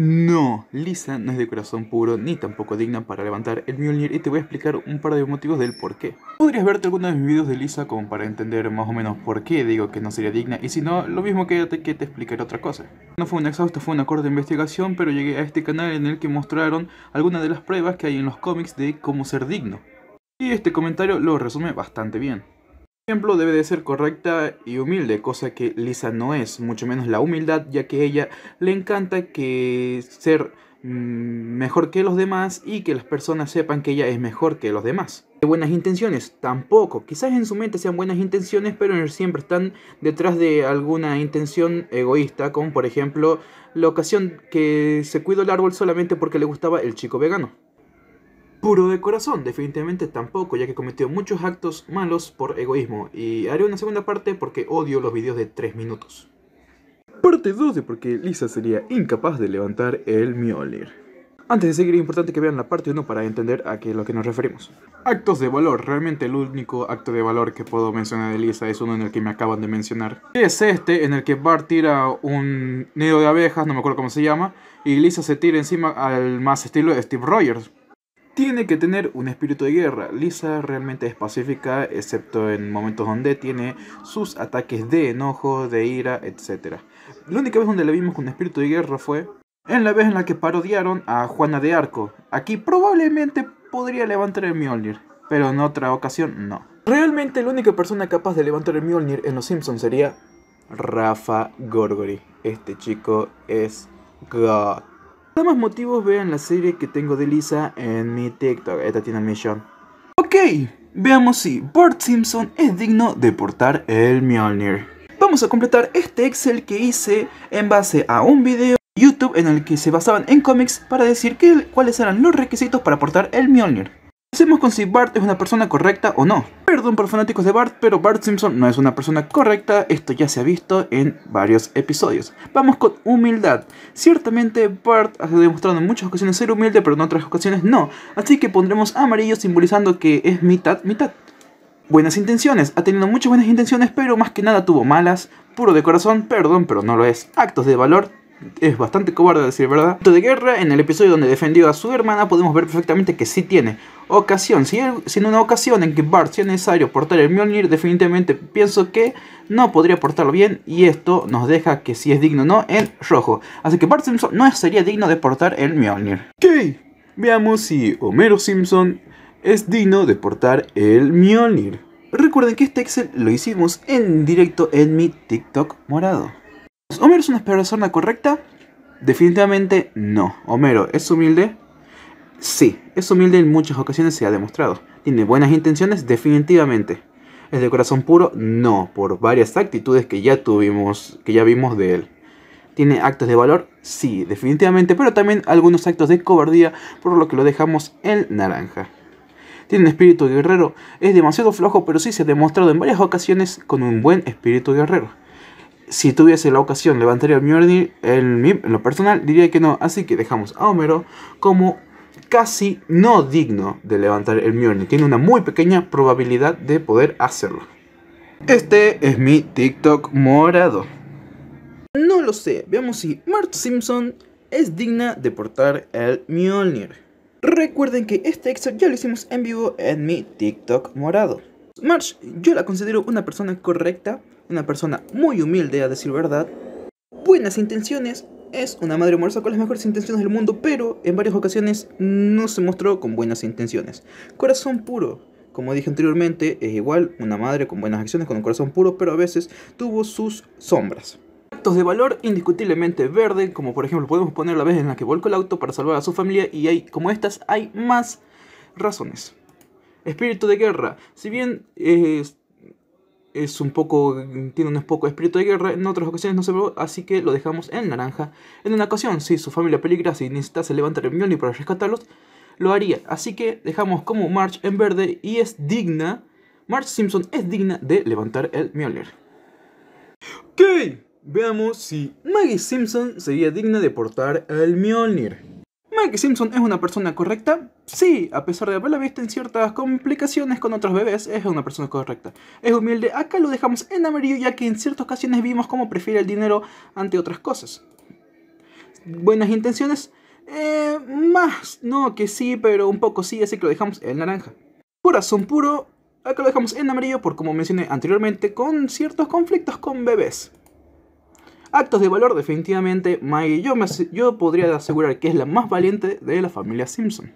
No, Lisa no es de corazón puro ni tampoco digna para levantar el Mjolnir y te voy a explicar un par de motivos del por qué. Podrías verte algunos de mis videos de Lisa como para entender más o menos por qué digo que no sería digna y si no, lo mismo quédate que te explicaré otra cosa. No fue un exhausto, fue una corta investigación, pero llegué a este canal en el que mostraron algunas de las pruebas que hay en los cómics de cómo ser digno. Y este comentario lo resume bastante bien ejemplo, debe de ser correcta y humilde, cosa que Lisa no es, mucho menos la humildad, ya que a ella le encanta que ser mm, mejor que los demás y que las personas sepan que ella es mejor que los demás. De buenas intenciones, tampoco. Quizás en su mente sean buenas intenciones, pero siempre están detrás de alguna intención egoísta, como por ejemplo la ocasión que se cuidó el árbol solamente porque le gustaba el chico vegano puro de corazón, definitivamente tampoco, ya que cometió muchos actos malos por egoísmo. Y haré una segunda parte porque odio los videos de 3 minutos. Parte 2 porque Lisa sería incapaz de levantar el Mjolnir. Antes de seguir es importante que vean la parte 1 para entender a qué es lo que nos referimos. Actos de valor. Realmente el único acto de valor que puedo mencionar de Lisa es uno en el que me acaban de mencionar. Es este en el que Bart tira un nido de abejas, no me acuerdo cómo se llama, y Lisa se tira encima al más estilo de Steve Rogers. Tiene que tener un espíritu de guerra. Lisa realmente es pacífica, excepto en momentos donde tiene sus ataques de enojo, de ira, etc. La única vez donde la vimos con espíritu de guerra fue en la vez en la que parodiaron a Juana de Arco. Aquí probablemente podría levantar el Mjolnir, pero en otra ocasión no. Realmente la única persona capaz de levantar el Mjolnir en Los Simpsons sería Rafa Gorgori. Este chico es God. Por más motivos vean la serie que tengo de Lisa en mi TikTok, esta tiene misión. Ok, veamos si Bart Simpson es digno de portar el Mjolnir. Vamos a completar este Excel que hice en base a un video de YouTube en el que se basaban en cómics para decir cuáles eran los requisitos para portar el Mjolnir con si Bart es una persona correcta o no. Perdón por fanáticos de Bart, pero Bart Simpson no es una persona correcta, esto ya se ha visto en varios episodios. Vamos con humildad. Ciertamente Bart ha demostrado en muchas ocasiones ser humilde, pero en otras ocasiones no, así que pondremos amarillo simbolizando que es mitad, mitad. Buenas intenciones, ha tenido muchas buenas intenciones, pero más que nada tuvo malas, puro de corazón, perdón, pero no lo es, actos de valor, es bastante cobarde decir verdad. De guerra, en el episodio donde defendió a su hermana, podemos ver perfectamente que sí tiene ocasión. Si en una ocasión en que Bart sea necesario portar el Mjolnir, definitivamente pienso que no podría portarlo bien y esto nos deja que si es digno o no en rojo. Así que Bart Simpson no sería digno de portar el Mjolnir. Ok, veamos si Homero Simpson es digno de portar el Mjolnir. Recuerden que este Excel lo hicimos en directo en mi TikTok morado. ¿Homero es una persona correcta? Definitivamente no. Homero es humilde. Sí, es humilde en muchas ocasiones se ha demostrado. ¿Tiene buenas intenciones? Definitivamente. ¿Es de corazón puro? No, por varias actitudes que ya tuvimos, que ya vimos de él. ¿Tiene actos de valor? Sí, definitivamente, pero también algunos actos de cobardía, por lo que lo dejamos en naranja. Tiene un espíritu guerrero, es demasiado flojo, pero sí se ha demostrado en varias ocasiones con un buen espíritu guerrero si tuviese la ocasión, levantaría Mjolnir. El, en lo personal, diría que no. Así que dejamos a Homero como casi no digno de levantar el Mjolnir. Tiene una muy pequeña probabilidad de poder hacerlo. Este es mi TikTok morado. No lo sé, veamos si Marge Simpson es digna de portar el Mjolnir. Recuerden que este extra ya lo hicimos en vivo en mi TikTok morado. Marge, yo la considero una persona correcta una persona muy humilde, a decir verdad, buenas intenciones, es una madre amorosa con las mejores intenciones del mundo, pero en varias ocasiones no se mostró con buenas intenciones. Corazón puro, como dije anteriormente, es igual una madre con buenas acciones, con un corazón puro, pero a veces tuvo sus sombras. Actos de valor indiscutiblemente verde, como por ejemplo podemos poner la vez en la que volcó el auto para salvar a su familia y hay, como estas, hay más razones. Espíritu de guerra, si bien eh, es un poco, tiene un poco de espíritu de guerra, en otras ocasiones no se ve así que lo dejamos en naranja. En una ocasión, si su familia peligra, si necesitase levantar el Mjolnir para rescatarlos, lo haría. Así que dejamos como March en verde y es digna, March Simpson es digna de levantar el Mjolnir. Ok, veamos si Maggie Simpson sería digna de portar el Mjolnir. Mike Simpson es una persona correcta. Sí, a pesar de haberla visto en ciertas complicaciones con otros bebés, es una persona correcta. Es humilde, acá lo dejamos en amarillo ya que en ciertas ocasiones vimos cómo prefiere el dinero ante otras cosas. Buenas intenciones, eh, más no que sí, pero un poco sí, así que lo dejamos en naranja. Corazón puro, acá lo dejamos en amarillo por como mencioné anteriormente, con ciertos conflictos con bebés. Actos de valor, definitivamente, Maggie, yo, podría asegurar que es la más valiente de la familia Simpson.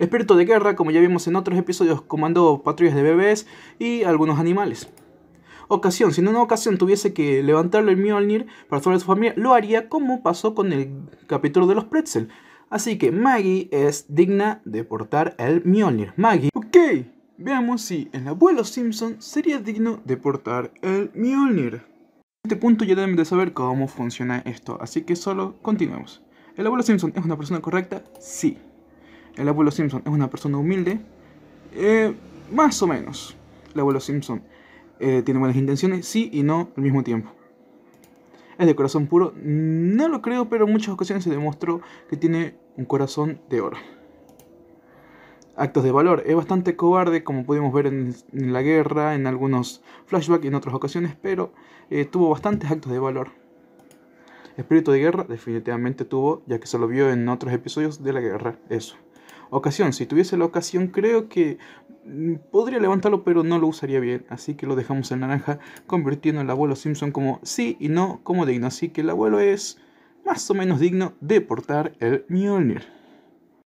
Espíritu de guerra, como ya vimos en otros episodios, comandó patrullas de bebés y algunos animales. Ocasión, si en una ocasión tuviese que levantarle el Mjolnir para salvar a su familia, lo haría como pasó con el capítulo de los Pretzel. Así que Maggie es digna de portar el Mjolnir. Maggie. Ok, veamos si el abuelo Simpson sería digno de portar el Mjolnir este punto ya deben de saber cómo funciona esto, así que solo continuemos. ¿El abuelo Simpson es una persona correcta? Sí. ¿El abuelo Simpson es una persona humilde? Eh, más o menos. ¿El abuelo Simpson eh, tiene buenas intenciones? Sí y no al mismo tiempo. ¿Es de corazón puro? No lo creo, pero en muchas ocasiones se demostró que tiene un corazón de oro actos de valor. Es bastante cobarde, como pudimos ver en, la guerra, en algunos flashbacks y en otras ocasiones, pero eh, tuvo bastantes actos de valor. Espíritu de guerra definitivamente tuvo, ya que se lo vio en otros episodios de la guerra, eso. Ocasión, si tuviese la ocasión creo que mm, podría levantarlo pero no lo usaría bien, así que lo dejamos en naranja, convirtiendo al abuelo Simpson como sí y no como digno, así que el abuelo es más o menos digno de portar el Mjolnir.